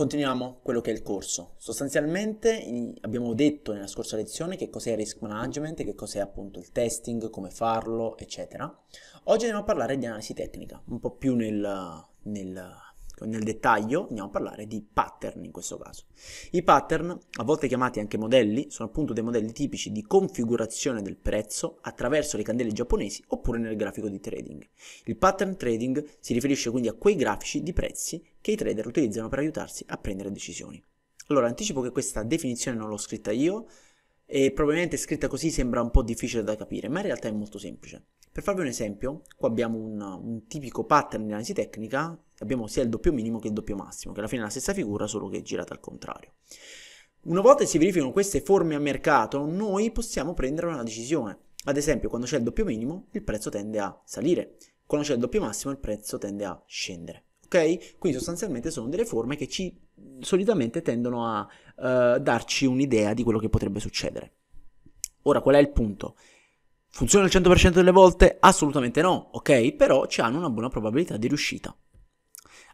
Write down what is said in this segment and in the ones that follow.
Continuiamo quello che è il corso. Sostanzialmente abbiamo detto nella scorsa lezione che cos'è il risk management, che cos'è appunto il testing, come farlo, eccetera. Oggi andiamo a parlare di analisi tecnica, un po' più nel, nel Ecco, nel dettaglio andiamo a parlare di pattern in questo caso. I pattern, a volte chiamati anche modelli, sono appunto dei modelli tipici di configurazione del prezzo attraverso le candele giapponesi oppure nel grafico di trading. Il pattern trading si riferisce quindi a quei grafici di prezzi che i trader utilizzano per aiutarsi a prendere decisioni. Allora, anticipo che questa definizione non l'ho scritta io e probabilmente scritta così sembra un po' difficile da capire, ma in realtà è molto semplice. Per farvi un esempio, qua abbiamo un, un tipico pattern di analisi tecnica abbiamo sia il doppio minimo che il doppio massimo, che alla fine è la stessa figura solo che è girata al contrario. Una volta che si verificano queste forme a mercato, noi possiamo prendere una decisione. Ad esempio, quando c'è il doppio minimo, il prezzo tende a salire, quando c'è il doppio massimo, il prezzo tende a scendere. Ok? Quindi sostanzialmente sono delle forme che ci solitamente tendono a eh, darci un'idea di quello che potrebbe succedere. Ora, qual è il punto? Funziona il 100% delle volte? Assolutamente no, ok? Però ci hanno una buona probabilità di riuscita.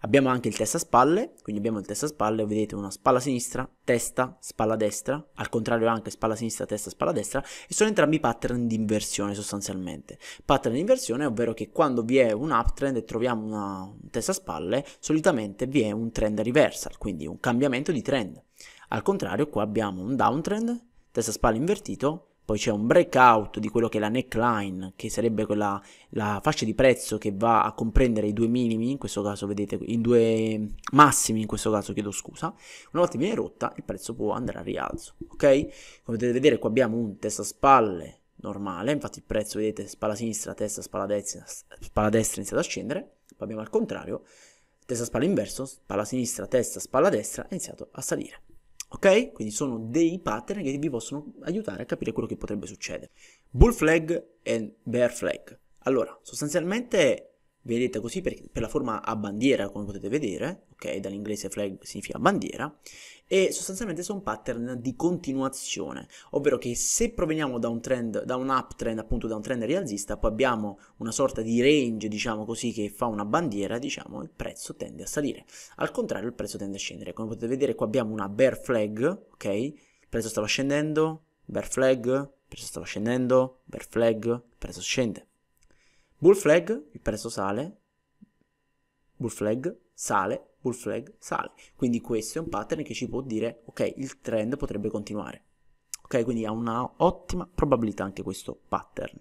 Abbiamo anche il testa spalle, quindi abbiamo il testa spalle, vedete una spalla sinistra, testa, spalla destra, al contrario anche spalla sinistra, testa, spalla destra, e sono entrambi pattern di inversione sostanzialmente. Pattern di inversione, ovvero che quando vi è un uptrend e troviamo una un testa spalle, solitamente vi è un trend reversal, quindi un cambiamento di trend. Al contrario, qua abbiamo un downtrend, testa spalle invertito, poi c'è un breakout di quello che è la neckline, che sarebbe quella, la fascia di prezzo che va a comprendere i due minimi, in questo caso vedete, i due massimi, in questo caso chiedo scusa, una volta viene rotta il prezzo può andare a rialzo, ok? Come potete vedere qua abbiamo un testa spalle normale, infatti il prezzo vedete spalla sinistra, testa, spalla destra, spalla destra inizia ad scendere, poi abbiamo al contrario, testa spalla inverso, spalla sinistra, testa, spalla destra, ha iniziato a salire. Ok? Quindi sono dei pattern che vi possono aiutare a capire quello che potrebbe succedere. Bull flag e bear flag. Allora, sostanzialmente Vedetta così per, per, la forma a bandiera, come potete vedere, ok? Dall'inglese flag significa bandiera, e sostanzialmente sono pattern di continuazione, ovvero che se proveniamo da un trend, da un uptrend, appunto da un trend rialzista, poi abbiamo una sorta di range, diciamo così, che fa una bandiera, diciamo, il prezzo tende a salire. Al contrario, il prezzo tende a scendere. Come potete vedere, qua abbiamo una bear flag, ok? Il prezzo stava scendendo, bear flag, il prezzo stava scendendo, bear flag, il prezzo scende. Bull flag, il prezzo sale, bull flag, sale, bull flag, sale. Quindi questo è un pattern che ci può dire, ok, il trend potrebbe continuare. Ok, quindi ha una ottima probabilità anche questo pattern.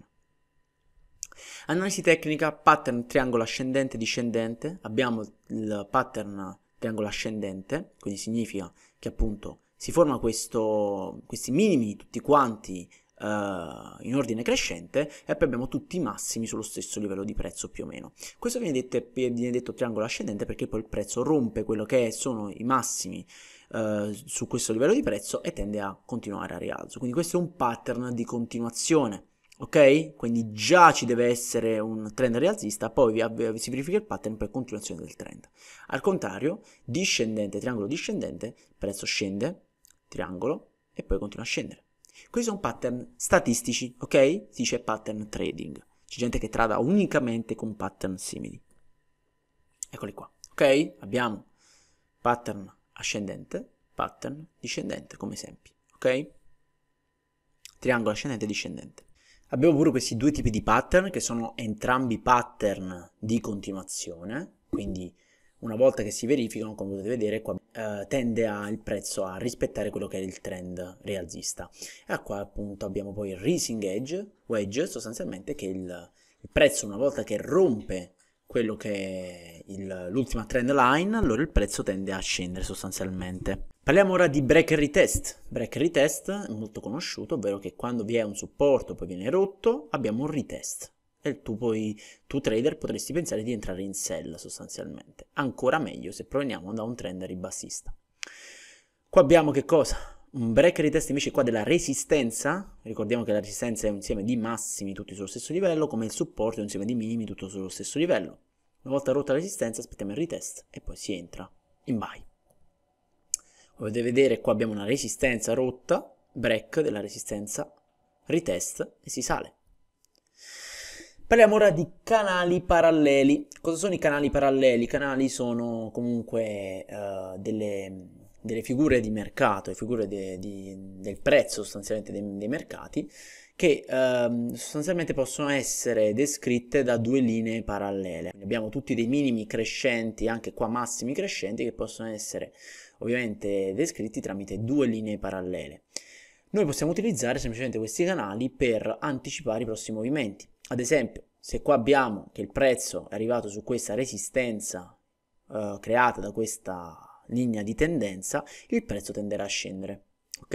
Analisi tecnica, pattern triangolo ascendente discendente, abbiamo il pattern triangolo ascendente, quindi significa che appunto si formano questi minimi tutti quanti eh, in ordine crescente e poi abbiamo tutti i massimi sullo stesso livello di prezzo più o meno. Questo viene detto, viene detto triangolo ascendente perché poi il prezzo rompe quello che sono i massimi uh, su questo livello di prezzo e tende a continuare a rialzo. Quindi questo è un pattern di continuazione. Ok? Quindi già ci deve essere un trend rialzista, poi si verifica il pattern per continuazione del trend. Al contrario, discendente, triangolo discendente, prezzo scende, triangolo e poi continua a scendere. Questi sono pattern statistici, ok? Si dice pattern trading. C'è gente che trada unicamente con pattern simili. Eccoli qua, ok? Abbiamo pattern ascendente, pattern discendente come esempi, ok? Triangolo ascendente e discendente. Abbiamo pure questi due tipi di pattern che sono entrambi pattern di continuazione, quindi una volta che si verificano, come potete vedere, qua eh, tende a, il prezzo a rispettare quello che è il trend rialzista. E a qua appunto abbiamo poi il rising edge, wedge, sostanzialmente che il, il prezzo una volta che rompe quello che è il, l'ultima trend line, allora il prezzo tende a scendere sostanzialmente. Parliamo ora di break and retest. Break and retest è molto conosciuto, ovvero che quando vi è un supporto poi viene rotto, abbiamo un retest e tu, puoi, tu trader potresti pensare di entrare in sell sostanzialmente. Ancora meglio se proveniamo da un trend ribassista. Qua abbiamo che cosa? Un break di test invece qua della resistenza, ricordiamo che la resistenza è un insieme di massimi tutti sullo stesso livello, come il supporto è un insieme di minimi tutto sullo stesso livello. Una volta rotta la resistenza aspettiamo il retest e poi si entra in buy. Come potete vedere qua abbiamo una resistenza rotta, break della resistenza, retest e si sale. Parliamo ora di canali paralleli. Cosa sono i canali paralleli? I canali sono comunque uh, delle, delle, figure di mercato, figure de, di, del prezzo sostanzialmente dei, dei mercati, che uh, sostanzialmente possono essere descritte da due linee parallele. Abbiamo tutti dei minimi crescenti, anche qua massimi crescenti, che possono essere ovviamente descritti tramite due linee parallele. Noi possiamo utilizzare semplicemente questi canali per anticipare i prossimi movimenti ad esempio, se qua abbiamo che il prezzo è arrivato su questa resistenza eh, creata da questa linea di tendenza, il prezzo tenderà a scendere. Ok?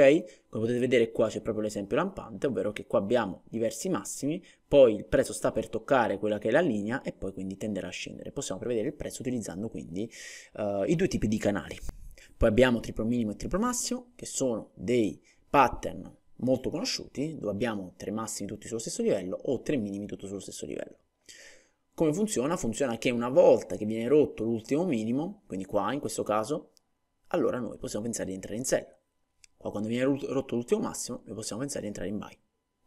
Come potete vedere qua c'è proprio l'esempio lampante, ovvero che qua abbiamo diversi massimi, poi il prezzo sta per toccare quella che è la linea e poi quindi tenderà a scendere. Possiamo prevedere il prezzo utilizzando quindi eh, i due tipi di canali. Poi abbiamo triplo minimo e triplo massimo, che sono dei pattern molto conosciuti, dove abbiamo tre massimi tutti sullo stesso livello o tre minimi tutti sullo stesso livello. Come funziona? Funziona che una volta che viene rotto l'ultimo minimo, quindi qua in questo caso, allora noi possiamo pensare di entrare in sell. Qua quando viene rotto l'ultimo massimo, noi possiamo pensare di entrare in buy.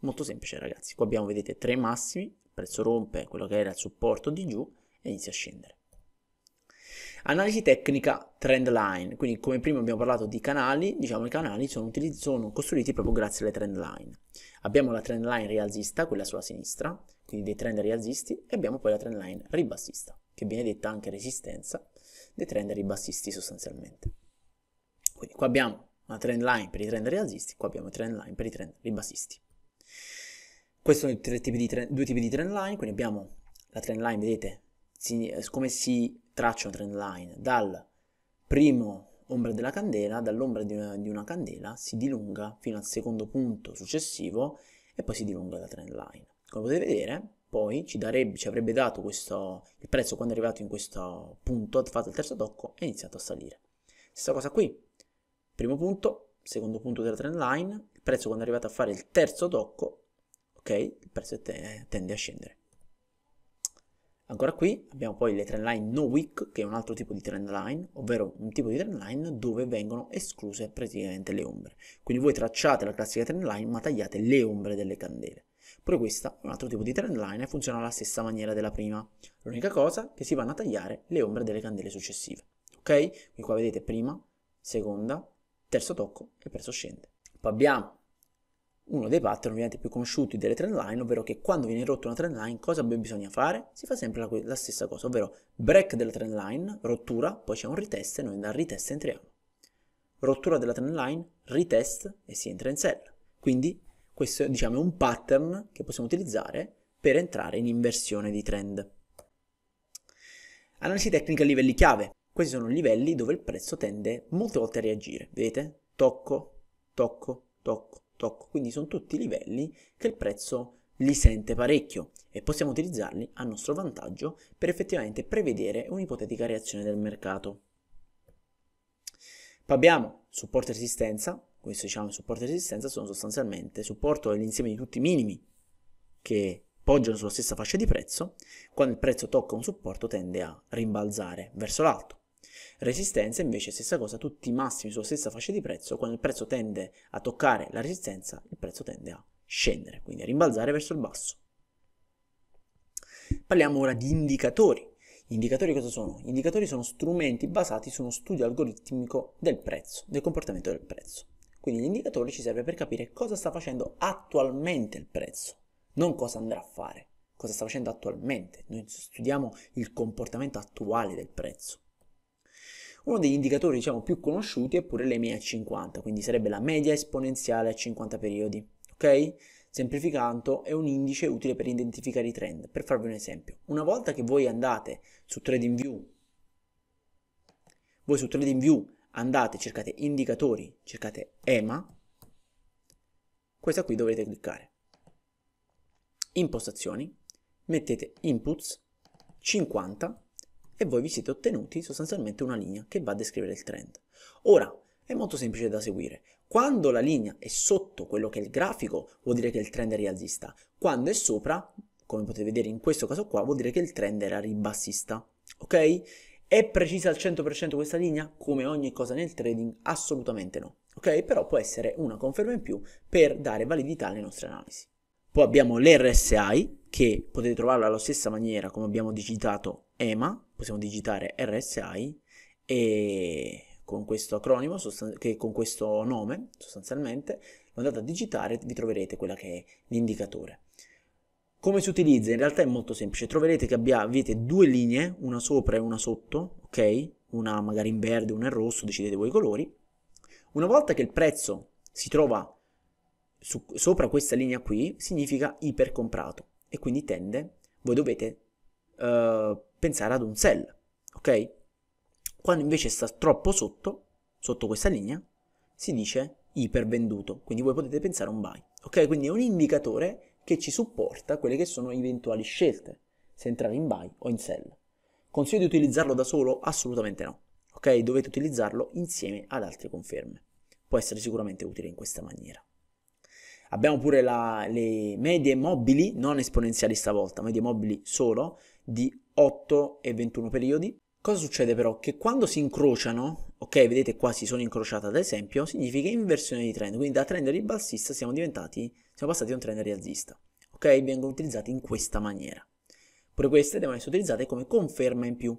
Molto semplice ragazzi, qua abbiamo vedete tre massimi, il prezzo rompe quello che era il supporto di giù e inizia a scendere. Analisi tecnica trend line, quindi come prima abbiamo parlato di canali, diciamo i canali sono, utilizz- sono costruiti proprio grazie alle trend line. Abbiamo la trend line rialzista, quella sulla sinistra, quindi dei trend rialzisti, e abbiamo poi la trend line ribassista, che viene detta anche resistenza dei trend ribassisti sostanzialmente. Quindi qua abbiamo una trend line per i trend rialzisti, qua abbiamo trend line per i trend ribassisti. Questi sono i tipi trend, due tipi di trend line, quindi abbiamo la trend line, vedete, si, come si traccia una trend line dal primo ombra della candela, dall'ombra di una, di una candela si dilunga fino al secondo punto successivo e poi si dilunga la trend line. Come potete vedere, poi ci, darebbe, ci, avrebbe dato questo, il prezzo quando è arrivato in questo punto, fatto il terzo tocco, è iniziato a salire. Stessa cosa qui, primo punto, secondo punto della trend line, il prezzo quando è arrivato a fare il terzo tocco, ok, il prezzo tende a scendere. Ancora qui abbiamo poi le trend line no weak, che è un altro tipo di trend line, ovvero un tipo di trend line dove vengono escluse praticamente le ombre. Quindi voi tracciate la classica trend line ma tagliate le ombre delle candele. Pure questa è un altro tipo di trend line e funziona alla stessa maniera della prima. L'unica cosa è che si vanno a tagliare le ombre delle candele successive. Ok? Quindi qua vedete prima, seconda, terzo tocco e il prezzo scende. Poi abbiamo uno dei pattern ovviamente più conosciuti delle trend line, ovvero che quando viene rotta una trend line cosa bisogna fare? Si fa sempre la, la stessa cosa, ovvero break della trend line, rottura, poi c'è un retest e noi dal retest entriamo. Rottura della trend line, retest e si entra in sell. Quindi questo diciamo, è un pattern che possiamo utilizzare per entrare in inversione di trend. Analisi tecnica a livelli chiave. Questi sono livelli dove il prezzo tende molte volte a reagire. Vedete? Tocco, tocco, tocco tocco. Quindi sono tutti livelli che il prezzo li sente parecchio e possiamo utilizzarli a nostro vantaggio per effettivamente prevedere un'ipotetica reazione del mercato. Poi abbiamo supporto e resistenza, questo diciamo supporto e resistenza sono sostanzialmente supporto è l'insieme di tutti i minimi che poggiano sulla stessa fascia di prezzo, quando il prezzo tocca un supporto tende a rimbalzare verso l'alto. Resistenza invece stessa cosa, tutti i massimi sulla stessa fascia di prezzo, quando il prezzo tende a toccare la resistenza, il prezzo tende a scendere, quindi a rimbalzare verso il basso. Parliamo ora di indicatori. Gli indicatori cosa sono? Gli indicatori sono strumenti basati su uno studio algoritmico del prezzo, del comportamento del prezzo. Quindi l'indicatore ci serve per capire cosa sta facendo attualmente il prezzo, non cosa andrà a fare, cosa sta facendo attualmente. Noi studiamo il comportamento attuale del prezzo. Uno degli indicatori diciamo, più conosciuti è pure l'EMEA 50, quindi sarebbe la media esponenziale a 50 periodi. Ok? Semplificando, è un indice utile per identificare i trend. Per farvi un esempio, una volta che voi andate su TradingView, voi su TradingView andate, cercate indicatori, cercate EMA, questa qui dovete cliccare. Impostazioni, mettete inputs 50 e voi vi siete ottenuti sostanzialmente una linea che va a descrivere il trend. Ora, è molto semplice da seguire. Quando la linea è sotto quello che è il grafico, vuol dire che il trend è rialzista. Quando è sopra, come potete vedere in questo caso qua, vuol dire che il trend era ribassista. Ok? È precisa al 100% questa linea? Come ogni cosa nel trading? Assolutamente no. Ok? Però può essere una conferma in più per dare validità alle nostre analisi. Poi abbiamo l'RSI, che potete trovarlo alla stessa maniera come abbiamo digitato EMA, possiamo digitare RSI e con questo acronimo, sostan- che con questo nome sostanzialmente, andate a digitare vi troverete quella che è l'indicatore. Come si utilizza? In realtà è molto semplice, troverete che abbia, avete due linee, una sopra e una sotto, ok? Una magari in verde, una in rosso, decidete voi i colori. Una volta che il prezzo si trova su, sopra questa linea qui, significa ipercomprato e quindi tende, voi dovete... Uh, pensare ad un sell, ok? Quando invece sta troppo sotto, sotto questa linea, si dice ipervenduto, quindi voi potete pensare a un buy, ok? Quindi è un indicatore che ci supporta quelle che sono eventuali scelte, se entrare in buy o in sell. Consiglio di utilizzarlo da solo? Assolutamente no, ok? Dovete utilizzarlo insieme ad altre conferme. Può essere sicuramente utile in questa maniera. Abbiamo pure la, le medie mobili, non esponenziali stavolta, medie mobili solo, di 8 e 21 periodi. Cosa succede però? Che quando si incrociano, ok, vedete qua si sono incrociate ad esempio, significa inversione di trend, quindi da trend ribalsista siamo diventati, siamo passati da un trend rialzista, ok? Vengono utilizzati in questa maniera. Pure queste devono essere utilizzate come conferma in più.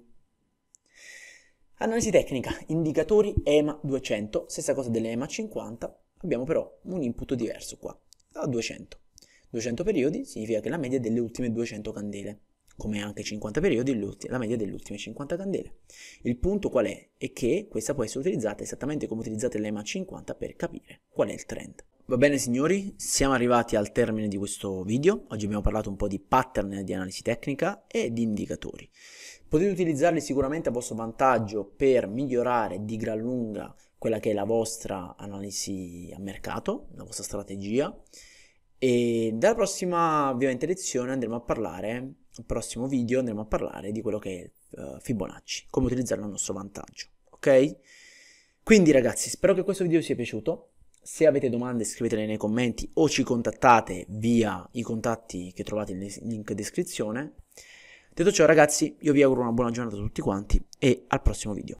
Analisi tecnica, indicatori EMA 200, stessa cosa delle EMA 50, abbiamo però un input diverso qua, a 200. 200 periodi significa che la media delle ultime 200 candele come anche 50 periodi, la media delle ultime 50 candele. Il punto qual è? È che questa può essere utilizzata esattamente come utilizzate l'EMA 50 per capire qual è il trend. Va bene signori, siamo arrivati al termine di questo video, oggi abbiamo parlato un po' di pattern di analisi tecnica e di indicatori. Potete utilizzarli sicuramente a vostro vantaggio per migliorare di gran lunga quella che è la vostra analisi a mercato, la vostra strategia e dalla prossima ovviamente lezione andremo a parlare prossimo video andremo a parlare di quello che è uh, Fibonacci, come utilizzarlo a nostro vantaggio, ok? Quindi ragazzi, spero che questo video vi sia piaciuto. Se avete domande scrivetele nei commenti o ci contattate via i contatti che trovate nel link in descrizione. Detto ciò ragazzi, io vi auguro una buona giornata a tutti quanti e al prossimo video.